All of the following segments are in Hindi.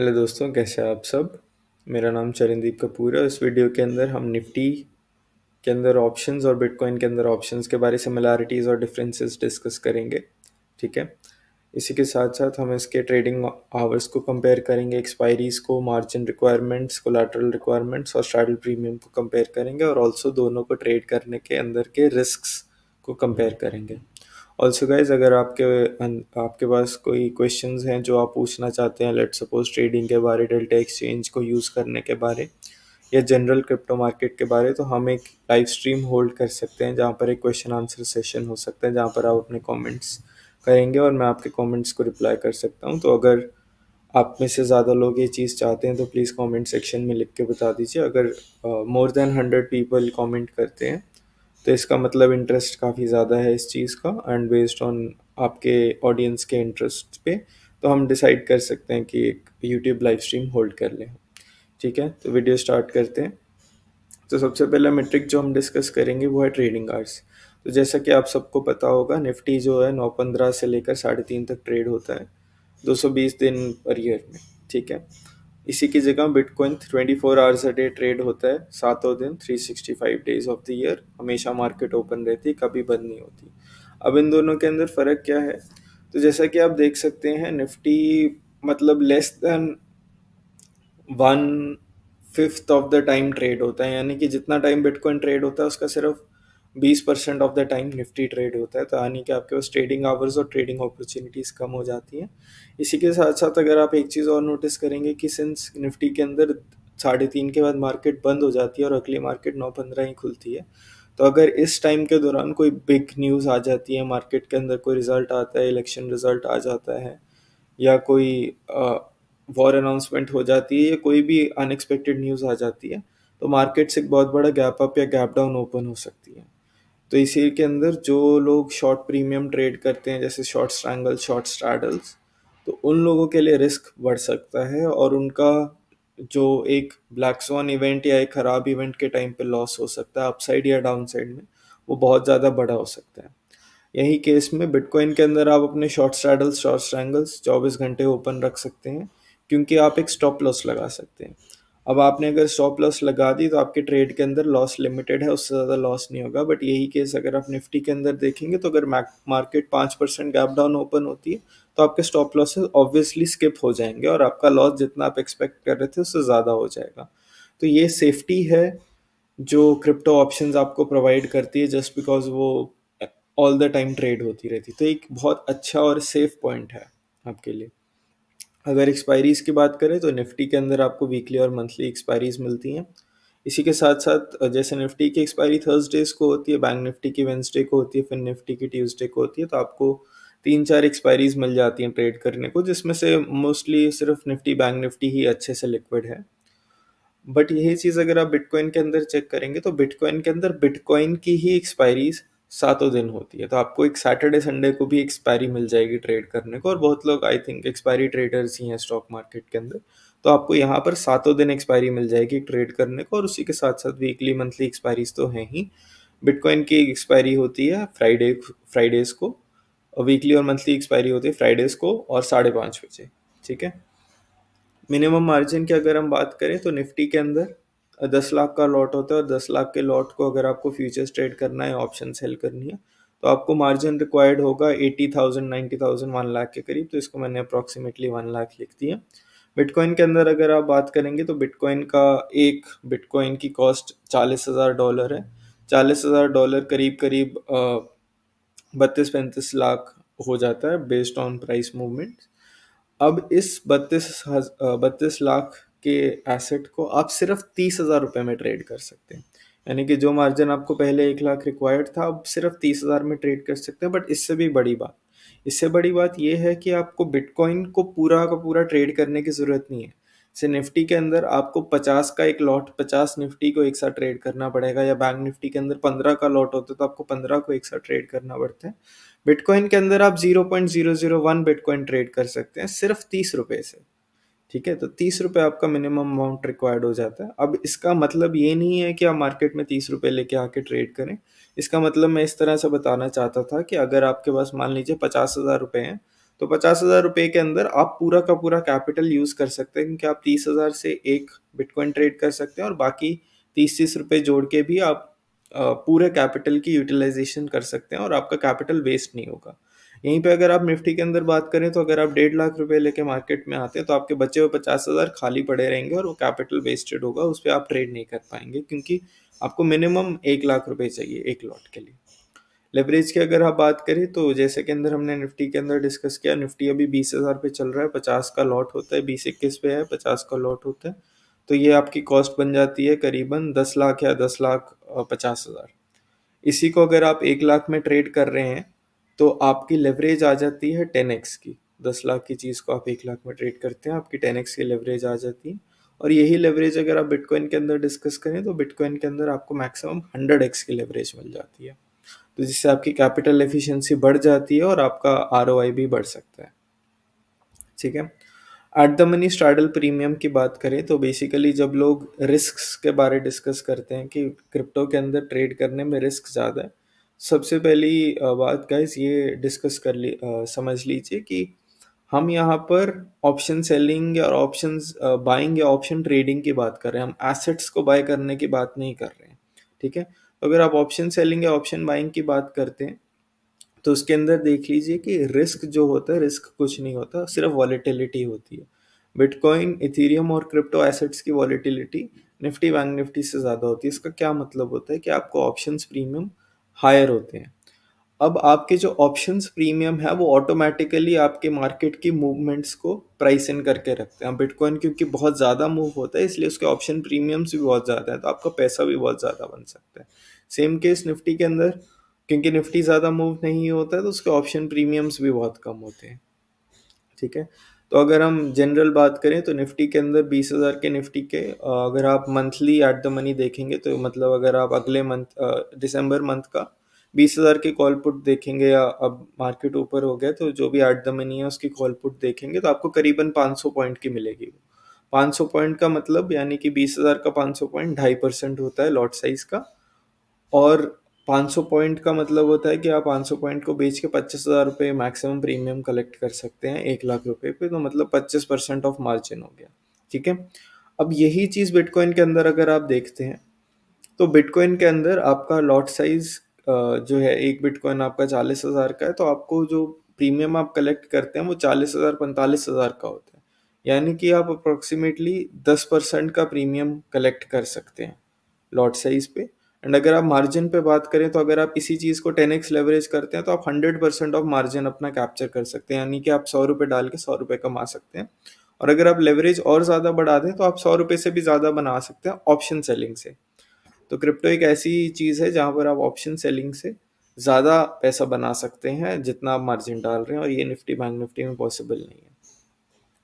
हेलो दोस्तों कैसे आप सब मेरा नाम चरणदीप कपूर है इस वीडियो के अंदर हम निफ्टी के अंदर ऑप्शंस और बिटकॉइन के अंदर ऑप्शंस के बारे सिमिलैरिटीज़ और डिफरेंसेस डिस्कस करेंगे ठीक है इसी के साथ साथ हम इसके ट्रेडिंग आवर्स को कंपेयर करेंगे एक्सपायरीज को मार्जिन रिक्वायरमेंट्स कोलाटरल रिक्वायरमेंट्स और स्टार्टल प्रीमियम को कंपेयर करेंगे और ऑल्सो दोनों को ट्रेड करने के अंदर के रिस्क को कंपेयर करेंगे ऑल्सो गाइज अगर आपके आपके पास कोई क्वेश्चन हैं जो आप पूछना चाहते हैं लेट सपोज ट्रेडिंग के बारे डेल्टा एक्सचेंज को यूज़ करने के बारे या जनरल क्रिप्टो मार्केट के बारे तो हम एक लाइव स्ट्रीम होल्ड कर सकते हैं जहाँ पर एक क्वेश्चन आंसर सेशन हो सकता है जहाँ पर आप अपने कॉमेंट्स करेंगे और मैं आपके कॉमेंट्स को रिप्लाई कर सकता हूँ तो अगर आप में से ज़्यादा लोग ये चीज़ चाहते हैं तो प्लीज़ कमेंट सेक्शन में लिख के बता दीजिए अगर more than hundred people comment करते हैं तो इसका मतलब इंटरेस्ट काफ़ी ज़्यादा है इस चीज़ का एंड बेस्ड ऑन आपके ऑडियंस के इंटरेस्ट पे तो हम डिसाइड कर सकते हैं कि एक यूट्यूब लाइव स्ट्रीम होल्ड कर लें ठीक है तो वीडियो स्टार्ट करते हैं तो सबसे पहला मेट्रिक जो हम डिस्कस करेंगे वो है ट्रेडिंग आर्ट्स तो जैसा कि आप सबको पता होगा निफ्टी जो है नौ पंद्रह से लेकर साढ़े तीन तक ट्रेड होता है दो सौ बीस दिन पर ईयर में ठीक है इसी की जगह bitcoin 24 hours a day trade होता है सातों दिन 365 डेज ऑफ द ईयर हमेशा मार्केट ओपन रहती कभी बंद नहीं होती अब इन दोनों के अंदर फ़र्क क्या है तो जैसा कि आप देख सकते हैं निफ्टी मतलब less than one fifth of the time trade होता है यानी कि जितना टाइम बिटकॉइन ट्रेड होता है उसका सिर्फ बीस percent of the time Nifty trade होता है तो यानी कि आपके पास ट्रेडिंग आवर्स और ट्रेडिंग अपॉर्चुनिटीज़ कम हो जाती हैं इसी के साथ साथ अगर आप एक चीज़ और नोटिस करेंगे कि सिंस निफ्टी के अंदर साढ़े तीन के बाद मार्केट बंद हो जाती है और अगली मार्केट नौ पंद्रह ही खुलती है तो अगर इस टाइम के दौरान कोई बिग न्यूज़ आ जाती है मार्केट के अंदर कोई रिज़ल्ट आता है इलेक्शन रिज़ल्ट आ जाता है या कोई वॉर अनाउंसमेंट हो जाती है या कोई भी अनएक्सपेक्टेड न्यूज़ आ जाती है तो मार्केट से एक बहुत बड़ा गैप अप या गैप डाउन ओपन हो सकती है तो इस के अंदर जो लोग शॉर्ट प्रीमियम ट्रेड करते हैं जैसे शॉर्ट स्ट्रैंगल शॉर्ट स्ट्रैडल्स तो उन लोगों के लिए रिस्क बढ़ सकता है और उनका जो एक ब्लैक स्वान इवेंट या एक ख़राब इवेंट के टाइम पे लॉस हो सकता है अपसाइड या डाउनसाइड में वो बहुत ज़्यादा बड़ा हो सकता है यही केस में बिटकॉइन के अंदर आप अपने शॉर्ट स्ट्रैडल्स शॉर्ट स्ट्रैंगल्स चौबीस घंटे ओपन रख सकते हैं क्योंकि आप एक स्टॉप लॉस लगा सकते हैं अब आपने अगर स्टॉप लॉस लगा दी तो आपके ट्रेड के अंदर लॉस लिमिटेड है उससे ज़्यादा लॉस नहीं होगा बट यही केस अगर आप निफ्टी के अंदर देखेंगे तो अगर मार्केट पाँच परसेंट गैप डाउन ओपन होती है तो आपके स्टॉप लॉसेज ऑब्वियसली स्किप हो जाएंगे और आपका लॉस जितना आप एक्सपेक्ट कर रहे थे उससे ज़्यादा हो जाएगा तो ये सेफ्टी है जो क्रिप्टो ऑप्शंस आपको प्रोवाइड करती है जस्ट बिकॉज वो ऑल द टाइम ट्रेड होती रहती तो एक बहुत अच्छा और सेफ पॉइंट है आपके लिए अगर एक्सपायरीज़ की बात करें तो निफ्टी के अंदर आपको वीकली और मंथली एक्सपायरीज़ मिलती हैं इसी के साथ साथ जैसे निफ्टी की एक्सपायरी थर्सडेज को होती है बैंक निफ्टी की वेंसडे को होती है फिर निफ्टी की ट्यूसडे को होती है तो आपको तीन चार एक्सपायरीज मिल जाती हैं ट्रेड करने को जिसमें से मोस्टली सिर्फ निफ्टी बैंक निफ्टी ही अच्छे से लिक्विड है बट यही चीज़ अगर आप बिटकॉइन के अंदर चेक करेंगे तो बिटकॉइन के अंदर बिटकॉइन की ही एक्सपायरीज सातों दिन होती है तो आपको एक सैटरडे संडे को भी एक्सपायरी मिल जाएगी ट्रेड करने को और बहुत लोग आई थिंक एक्सपायरी ट्रेडर्स ही हैं स्टॉक मार्केट के अंदर तो आपको यहाँ पर सातों दिन एक्सपायरी मिल जाएगी ट्रेड करने को और उसी के साथ साथ वीकली मंथली एक्सपायरीज तो हैं ही बिटकॉइन की एक्सपायरी होती है फ्राइडे फ्राइडेज़ को और वीकली और मंथली एक्सपायरी होती है फ्राइडेज़ को और साढ़े पाँच बजे ठीक है मिनिमम मार्जिन की अगर हम बात करें तो निफ्टी के अंदर दस लाख का लॉट होता है और दस लाख के लॉट को अगर आपको फ्यूचर्स ट्रेड करना है ऑप्शन सेल करनी है तो आपको मार्जिन रिक्वायर्ड होगा eighty thousand ninety thousand one lakh के करीब तो इसको मैंने अप्रॉक्सीमेटली वन लाख लिख दिया बिटकॉइन के अंदर अगर आप बात करेंगे तो बिटकॉइन का एक बिटकॉइन की कॉस्ट चालीस हज़ार डॉलर है चालीस हज़ार डॉलर करीब करीब बत्तीस पैंतीस लाख हो जाता है बेस्ड ऑन प्राइस मूवमेंट अब इस बत्तीस बत्तीस लाख के एसेट को आप सिर्फ तीस हज़ार रुपये में ट्रेड कर सकते हैं यानी कि जो मार्जिन आपको पहले एक लाख रिक्वायर्ड था आप सिर्फ तीस हज़ार में ट्रेड कर सकते हैं बट इससे भी बड़ी बात इससे बड़ी बात यह है कि आपको बिटकॉइन को पूरा का पूरा ट्रेड करने की ज़रूरत नहीं है जैसे निफ्टी के अंदर आपको पचास का एक लॉट पचास निफ्टी को एक साथ ट्रेड करना पड़ेगा या बैंक निफ्टी के अंदर पंद्रह का लॉट होता है तो आपको पंद्रह को एक साथ ट्रेड करना पड़ता है बिटकॉइन के अंदर आप zero point zero zero one bitcoin trade कर सकते हैं सिर्फ तीस रुपये से ठीक है तो तीस रुपये आपका मिनिमम अमाउंट रिक्वायर्ड हो जाता है अब इसका मतलब ये नहीं है कि आप मार्केट में तीस रुपये लेके आके ट्रेड करें इसका मतलब मैं इस तरह से बताना चाहता था कि अगर आपके पास मान लीजिए पचास हज़ार रुपये हैं तो पचास हज़ार रुपये के अंदर आप पूरा का पूरा कैपिटल यूज़ कर सकते हैं क्योंकि आप तीस हज़ार से एक बिटकॉइन ट्रेड कर सकते हैं और बाकी तीस तीस रुपये जोड़ के भी आप पूरे कैपिटल की यूटिलाइजेशन कर सकते हैं और आपका कैपिटल वेस्ट नहीं होगा यहीं पे अगर आप निफ्टी के अंदर बात करें तो अगर आप डेढ़ लाख रुपए लेके मार्केट में आते हैं तो आपके बचे हुए पचास हज़ार खाली पड़े रहेंगे और वो कैपिटल वेस्टेड होगा उस पर आप ट्रेड नहीं कर पाएंगे क्योंकि आपको मिनिमम एक लाख रुपए चाहिए एक लॉट के लिए लेवरेज की अगर आप बात करें तो जैसे के अंदर हमने निफ्टी के अंदर डिस्कस किया निफ्टी अभी बीस हज़ार पे चल रहा है पचास का लॉट होता है बीस इक्कीस पे है पचास का लॉट होता है तो ये आपकी कॉस्ट बन जाती है करीबन दस लाख या दस लाख पचास हज़ार इसी को अगर आप एक लाख में ट्रेड कर रहे हैं तो आपकी लेवरेज आ जाती है टेन एक्स की दस लाख की चीज़ को आप एक लाख में ट्रेड करते हैं आपकी टेन एक्स की लेवरेज आ जाती है और यही लेवरेज अगर आप बिटकॉइन के अंदर डिस्कस करें तो बिटकॉइन के अंदर आपको मैक्सिमम हंड्रेड एक्स की लेवरेज मिल जाती है तो जिससे आपकी कैपिटल एफिशिएंसी बढ़ जाती है और आपका आर भी बढ़ सकता है ठीक है at the money straddle premium की बात करें तो बेसिकली जब लोग रिस्क के बारे डिस्कस करते हैं कि क्रिप्टो के अंदर ट्रेड करने में रिस्क ज़्यादा है सबसे पहली बात गाइस ये डिस्कस कर ली समझ लीजिए कि हम यहाँ पर ऑप्शन सेलिंग या ऑप्शन बाइंग या ऑप्शन ट्रेडिंग की बात कर रहे हैं हम एसेट्स को बाय करने की बात नहीं कर रहे हैं ठीक है अगर आप ऑप्शन सेलिंग या ऑप्शन बाइंग की बात करते हैं तो उसके अंदर देख लीजिए कि रिस्क जो होता है रिस्क कुछ नहीं होता सिर्फ वॉलीटिलिटी होती है बिटकॉइन इथीरियम और क्रिप्टो एसेट्स की वॉलीटिलिटी निफ्टी बैंक निफ्टी से ज़्यादा होती है इसका क्या मतलब होता है कि आपको ऑप्शंस प्रीमियम हायर होते हैं अब आपके जो ऑप्शंस प्रीमियम है वो ऑटोमेटिकली आपके मार्केट की मूवमेंट्स को प्राइस इन करके रखते हैं बिटकॉइन क्योंकि बहुत ज़्यादा मूव होता है इसलिए उसके ऑप्शन प्रीमियम्स भी बहुत ज़्यादा है तो आपका पैसा भी बहुत ज़्यादा बन सकता है सेम केस निफ्टी के अंदर क्योंकि निफ्टी ज़्यादा मूव नहीं होता है तो उसके ऑप्शन प्रीमियम्स भी बहुत कम होते हैं ठीक है तो अगर हम जनरल बात करें तो निफ्टी के अंदर बीस हज़ार के निफ्टी के अगर आप मंथली एट द मनी देखेंगे तो मतलब अगर आप अगले मंथ दिसंबर मंथ का बीस हज़ार के कॉल पुट देखेंगे या अब मार्केट ऊपर हो गया तो जो भी एट द मनी है उसकी कॉल पुट देखेंगे तो आपको करीबन पाँच सौ पॉइंट की मिलेगी पाँच सौ पॉइंट का मतलब यानी कि बीस हज़ार का पाँच सौ पॉइंट ढाई परसेंट होता है लॉट साइज़ का और 500 पॉइंट का मतलब होता है कि आप 500 पॉइंट को बेच के पच्चीस हज़ार रुपये मैक्सिमम प्रीमियम कलेक्ट कर सकते हैं एक लाख रुपए पे तो मतलब 25 परसेंट ऑफ मार्जिन हो गया ठीक है अब यही चीज़ बिटकॉइन के अंदर अगर आप देखते हैं तो बिटकॉइन के अंदर आपका लॉट साइज़ जो है एक बिटकॉइन आपका चालीस हज़ार का है तो आपको जो प्रीमियम आप कलेक्ट करते हैं वो चालीस हज़ार पैंतालीस हज़ार का होता है यानी कि आप अप्रोक्सीमेटली दस परसेंट का प्रीमियम कलेक्ट कर सकते हैं लॉट साइज़ पे एंड अगर आप मार्जिन पे बात करें तो अगर आप इसी चीज़ को टेन एक्स लेवरेज करते हैं तो आप हंड्रेड परसेंट ऑफ मार्जिन अपना कैप्चर कर सकते हैं यानी कि आप सौ रुपये डाल के सौ रुपये कमा सकते हैं और अगर आप लेवरेज और ज़्यादा बढ़ा दें तो आप सौ रुपये से भी ज़्यादा बना सकते हैं ऑप्शन सेलिंग से तो क्रिप्टो एक ऐसी चीज़ है जहाँ पर आप ऑप्शन सेलिंग से ज़्यादा पैसा बना सकते हैं जितना आप मार्जिन डाल रहे हैं और ये निफ्टी बैंक निफ्टी में पॉसिबल नहीं है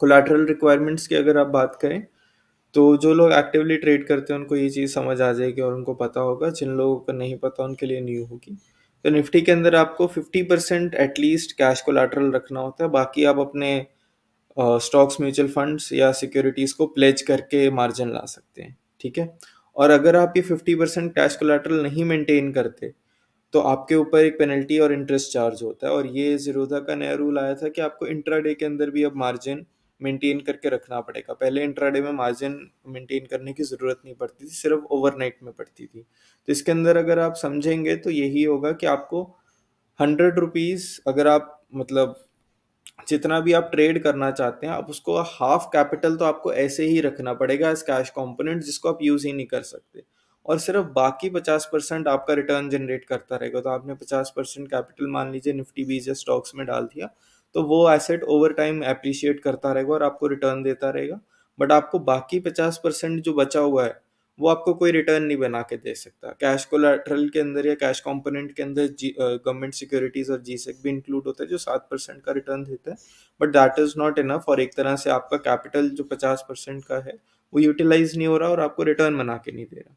कोलाट्रल रिक्वायरमेंट्स की अगर आप बात करें तो जो लोग एक्टिवली ट्रेड करते हैं उनको ये चीज़ समझ आ जाएगी और उनको पता होगा जिन लोगों को नहीं पता उनके लिए न्यू होगी तो निफ्टी के अंदर आपको फिफ्टी परसेंट एटलीस्ट कैश को कोलाटरल रखना होता है बाकी आप अपने स्टॉक्स म्यूचुअल फंड्स या सिक्योरिटीज़ को प्लेज करके मार्जिन ला सकते हैं ठीक है और अगर आप ये फिफ्टी परसेंट कैश को कोलाटरल नहीं मेंटेन करते तो आपके ऊपर एक पेनल्टी और इंटरेस्ट चार्ज होता है और ये जीरोधा का नया रूल आया था कि आपको इंट्रा के अंदर भी अब मार्जिन मेंटेन करके रखना पड़ेगा पहले इंट्राडे में मार्जिन मेंटेन करने की ज़रूरत नहीं पड़ती थी सिर्फ ओवरनाइट में पड़ती थी तो इसके अंदर अगर आप समझेंगे तो यही होगा कि आपको हंड्रेड रुपीज़ अगर आप मतलब जितना भी आप ट्रेड करना चाहते हैं आप उसको हाफ कैपिटल तो आपको ऐसे ही रखना पड़ेगा एज कैश कॉम्पोनेंट जिसको आप यूज़ ही नहीं कर सकते और सिर्फ बाकी पचास परसेंट आपका रिटर्न जनरेट करता रहेगा तो आपने पचास परसेंट कैपिटल मान लीजिए निफ्टी बीज या स्टॉक्स में डाल दिया तो वो एसेट ओवर टाइम अप्रिशिएट करता रहेगा और आपको रिटर्न देता रहेगा बट आपको बाकी पचास परसेंट जो बचा हुआ है वो आपको कोई रिटर्न नहीं बना के दे सकता कैश कोलेट्रल के अंदर या कैश कंपोनेंट के अंदर गवर्नमेंट सिक्योरिटीज और जी भी इंक्लूड होता है जो सात परसेंट का रिटर्न देता है but that is not enough और एक तरह से आपका कैपिटल जो पचास परसेंट का है वो यूटिलाइज नहीं हो रहा और आपको रिटर्न बना के नहीं दे रहा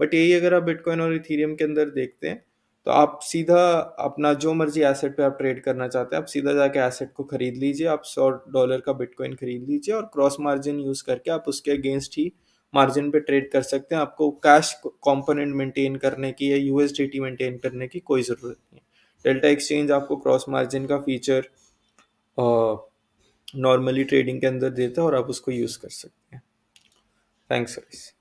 बट यही अगर आप बिटकॉइन और इथीरियम के अंदर देखते हैं तो आप सीधा अपना जो मर्जी एसेट पे आप ट्रेड करना चाहते हैं आप सीधा जाके एसेट को खरीद लीजिए आप सौ डॉलर का बिटकॉइन खरीद लीजिए और क्रॉस मार्जिन यूज़ करके आप उसके अगेंस्ट ही मार्जिन पे ट्रेड कर सकते हैं आपको कैश कंपोनेंट मेंटेन करने की या यूएस मेंटेन करने की कोई ज़रूरत नहीं है डेल्टा एक्सचेंज आपको क्रॉस मार्जिन का फीचर नॉर्मली ट्रेडिंग के अंदर देता है और आप उसको यूज़ कर सकते हैं थैंक्स